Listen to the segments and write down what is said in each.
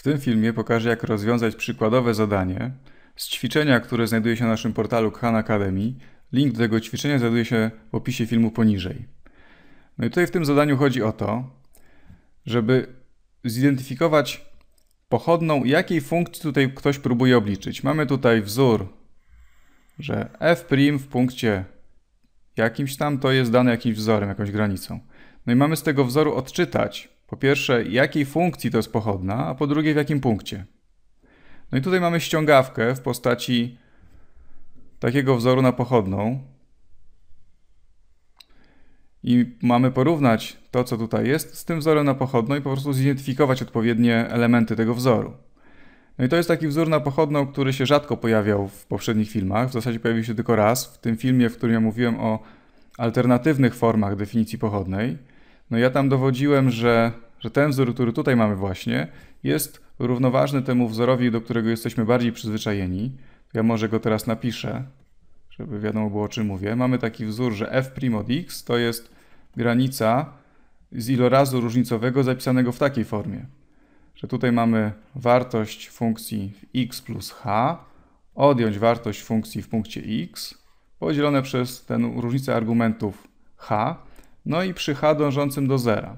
W tym filmie pokażę, jak rozwiązać przykładowe zadanie z ćwiczenia, które znajduje się na naszym portalu Khan Academy. Link do tego ćwiczenia znajduje się w opisie filmu poniżej. No i tutaj w tym zadaniu chodzi o to, żeby zidentyfikować pochodną, jakiej funkcji tutaj ktoś próbuje obliczyć. Mamy tutaj wzór, że f' w punkcie jakimś tam to jest dane jakimś wzorem, jakąś granicą. No i mamy z tego wzoru odczytać, po pierwsze, jakiej funkcji to jest pochodna, a po drugie, w jakim punkcie. No i tutaj mamy ściągawkę w postaci takiego wzoru na pochodną. I mamy porównać to, co tutaj jest, z tym wzorem na pochodną i po prostu zidentyfikować odpowiednie elementy tego wzoru. No i to jest taki wzór na pochodną, który się rzadko pojawiał w poprzednich filmach. W zasadzie pojawił się tylko raz, w tym filmie, w którym ja mówiłem o alternatywnych formach definicji pochodnej. No ja tam dowodziłem, że, że ten wzór, który tutaj mamy właśnie, jest równoważny temu wzorowi, do którego jesteśmy bardziej przyzwyczajeni. Ja może go teraz napiszę, żeby wiadomo było, o czym mówię. Mamy taki wzór, że f' od x to jest granica z ilorazu różnicowego zapisanego w takiej formie, że tutaj mamy wartość funkcji x plus h, odjąć wartość funkcji w punkcie x, podzielone przez tę różnicę argumentów h, no i przy H dążącym do zera.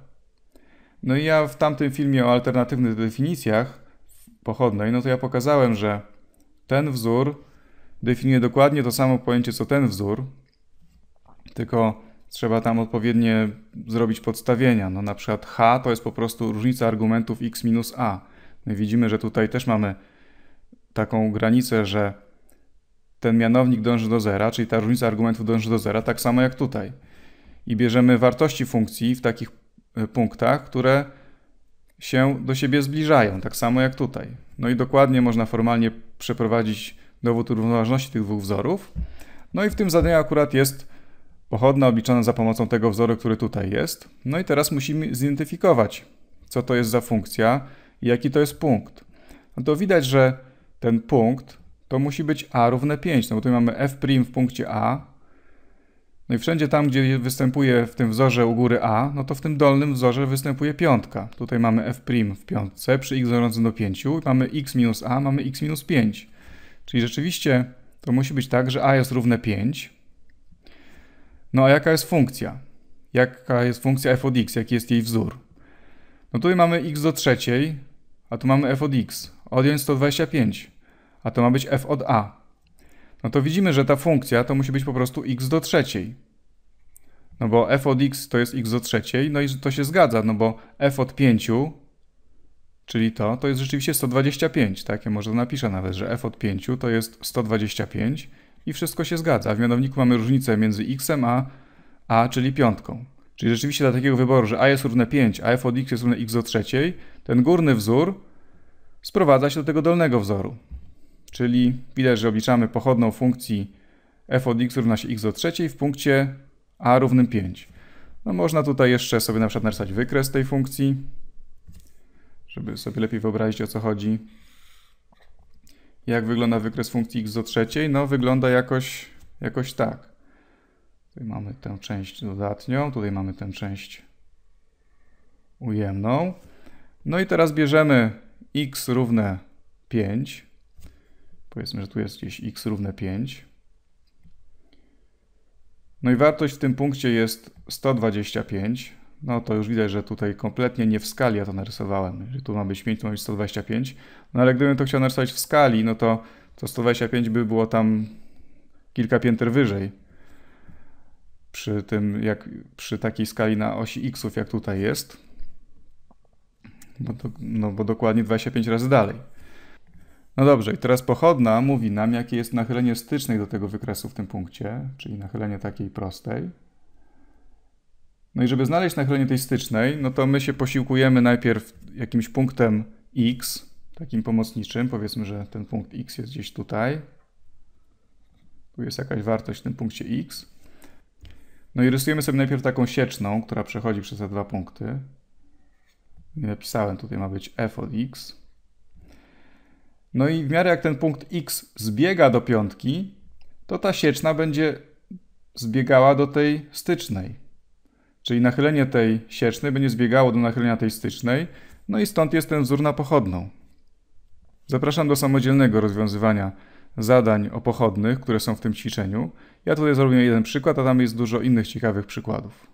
No i ja w tamtym filmie o alternatywnych definicjach pochodnej, no to ja pokazałem, że ten wzór definiuje dokładnie to samo pojęcie co ten wzór, tylko trzeba tam odpowiednie zrobić podstawienia. No na przykład h to jest po prostu różnica argumentów x minus a. My no widzimy, że tutaj też mamy taką granicę, że ten mianownik dąży do zera, czyli ta różnica argumentów dąży do zera, tak samo jak tutaj i bierzemy wartości funkcji w takich e, punktach, które się do siebie zbliżają, tak samo jak tutaj. No i dokładnie można formalnie przeprowadzić dowód równoważności tych dwóch wzorów. No i w tym zadaniu akurat jest pochodna obliczona za pomocą tego wzoru, który tutaj jest. No i teraz musimy zidentyfikować, co to jest za funkcja i jaki to jest punkt. No to widać, że ten punkt to musi być a równe 5, no bo tutaj mamy f' w punkcie a, no i wszędzie tam, gdzie występuje w tym wzorze u góry A, no to w tym dolnym wzorze występuje piątka. Tutaj mamy f' w piątce przy x dążącym do 5 mamy x minus a, mamy x minus 5. Czyli rzeczywiście to musi być tak, że a jest równe 5. No a jaka jest funkcja? Jaka jest funkcja f od x? Jaki jest jej wzór? No tutaj mamy x do trzeciej, a tu mamy f od x. Odjąć 125, a to ma być f od a no to widzimy, że ta funkcja to musi być po prostu x do trzeciej. No bo f od x to jest x do trzeciej, no i to się zgadza, no bo f od 5, czyli to, to jest rzeczywiście 125, tak? Ja może napiszę nawet, że f od 5 to jest 125 i wszystko się zgadza. W mianowniku mamy różnicę między xem a a, czyli piątką. Czyli rzeczywiście dla takiego wyboru, że a jest równe 5, a f od x jest równe x do trzeciej, ten górny wzór sprowadza się do tego dolnego wzoru czyli widać, że obliczamy pochodną funkcji f od x równa się x do trzeciej w punkcie a równym 5. No można tutaj jeszcze sobie na przykład narysować wykres tej funkcji, żeby sobie lepiej wyobrazić o co chodzi. Jak wygląda wykres funkcji x do trzeciej? No wygląda jakoś, jakoś tak. Tutaj mamy tę część dodatnią, tutaj mamy tę część ujemną. No i teraz bierzemy x równe 5 Powiedzmy, że tu jest gdzieś x równe 5. No i wartość w tym punkcie jest 125. No to już widać, że tutaj kompletnie nie w skali ja to narysowałem. Jeżeli tu ma być 5, to ma być 125. No ale gdybym to chciał narysować w skali, no to, to 125 by było tam kilka pięter wyżej. Przy tym, jak przy takiej skali na osi xów, jak tutaj jest. Bo no to, no bo dokładnie 25 razy dalej. No dobrze, i teraz pochodna mówi nam, jakie jest nachylenie stycznej do tego wykresu w tym punkcie, czyli nachylenie takiej prostej. No i żeby znaleźć nachylenie tej stycznej, no to my się posiłkujemy najpierw jakimś punktem x, takim pomocniczym. Powiedzmy, że ten punkt x jest gdzieś tutaj. Tu jest jakaś wartość w tym punkcie x. No i rysujemy sobie najpierw taką sieczną, która przechodzi przez te dwa punkty. Napisałem, tutaj ma być f od x. No i w miarę jak ten punkt X zbiega do piątki, to ta sieczna będzie zbiegała do tej stycznej. Czyli nachylenie tej siecznej będzie zbiegało do nachylenia tej stycznej, no i stąd jest ten wzór na pochodną. Zapraszam do samodzielnego rozwiązywania zadań o pochodnych, które są w tym ćwiczeniu. Ja tutaj zrobię jeden przykład, a tam jest dużo innych ciekawych przykładów.